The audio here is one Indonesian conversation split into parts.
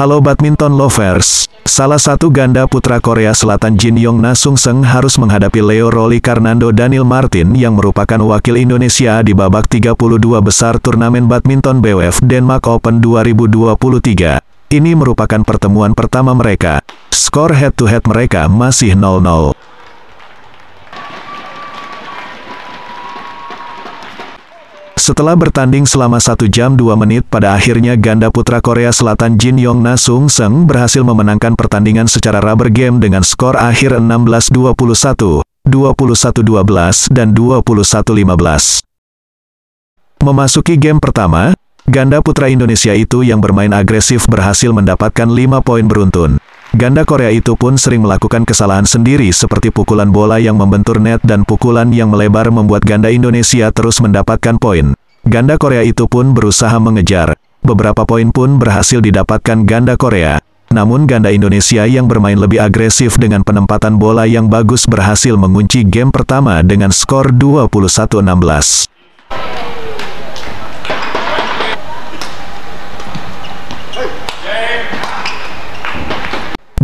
Halo badminton lovers, salah satu ganda putra Korea Selatan Jin Yong Na Sung Seng harus menghadapi Leo Roli Karnando Daniel Martin yang merupakan wakil Indonesia di babak 32 besar turnamen badminton BWF Denmark Open 2023. Ini merupakan pertemuan pertama mereka. Skor head-to-head -head mereka masih 0-0. Setelah bertanding selama 1 jam 2 menit pada akhirnya ganda putra Korea Selatan Jin Yong Na Sung Seng berhasil memenangkan pertandingan secara rubber game dengan skor akhir 16-21, 21-12, dan 21-15. Memasuki game pertama, ganda putra Indonesia itu yang bermain agresif berhasil mendapatkan 5 poin beruntun. Ganda Korea itu pun sering melakukan kesalahan sendiri seperti pukulan bola yang membentur net dan pukulan yang melebar membuat ganda Indonesia terus mendapatkan poin. Ganda Korea itu pun berusaha mengejar. Beberapa poin pun berhasil didapatkan ganda Korea. Namun ganda Indonesia yang bermain lebih agresif dengan penempatan bola yang bagus berhasil mengunci game pertama dengan skor 21-16.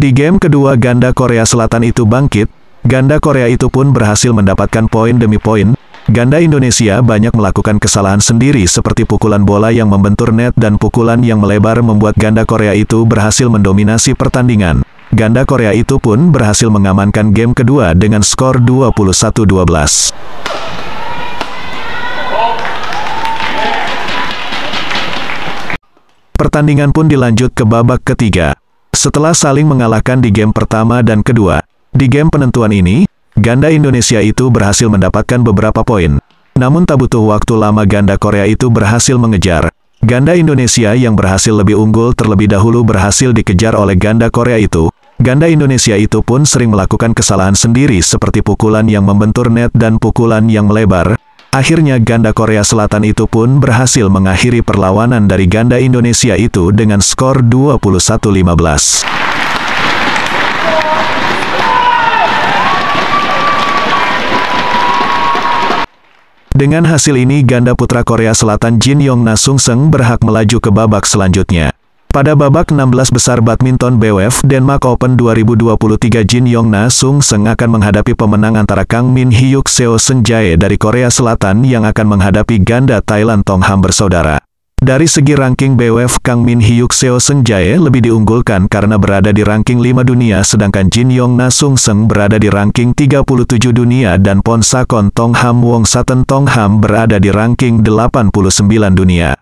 Di game kedua ganda Korea Selatan itu bangkit, ganda Korea itu pun berhasil mendapatkan poin demi poin, ganda Indonesia banyak melakukan kesalahan sendiri seperti pukulan bola yang membentur net dan pukulan yang melebar membuat ganda Korea itu berhasil mendominasi pertandingan. Ganda Korea itu pun berhasil mengamankan game kedua dengan skor 21-12. Pertandingan pun dilanjut ke babak ketiga. Setelah saling mengalahkan di game pertama dan kedua, di game penentuan ini, ganda Indonesia itu berhasil mendapatkan beberapa poin. Namun tak butuh waktu lama ganda Korea itu berhasil mengejar. Ganda Indonesia yang berhasil lebih unggul terlebih dahulu berhasil dikejar oleh ganda Korea itu. Ganda Indonesia itu pun sering melakukan kesalahan sendiri seperti pukulan yang membentur net dan pukulan yang melebar, Akhirnya ganda Korea Selatan itu pun berhasil mengakhiri perlawanan dari ganda Indonesia itu dengan skor 21-15. Dengan hasil ini ganda putra Korea Selatan Jin Yong Na Sung Seng berhak melaju ke babak selanjutnya. Pada babak 16 besar badminton BWF Denmark Open 2023 Jin Yong Na Sung Seng akan menghadapi pemenang antara Kang Min Hyuk Seo Seng Jae dari Korea Selatan yang akan menghadapi ganda Thailand Tong Ham bersaudara. Dari segi ranking BWF Kang Min Hyuk Seo Seng Jae lebih diunggulkan karena berada di ranking 5 dunia sedangkan Jin Yong Na Sung Seng berada di ranking 37 dunia dan Pon Sakon Tong Ham Wong Saten Tong Ham berada di ranking 89 dunia.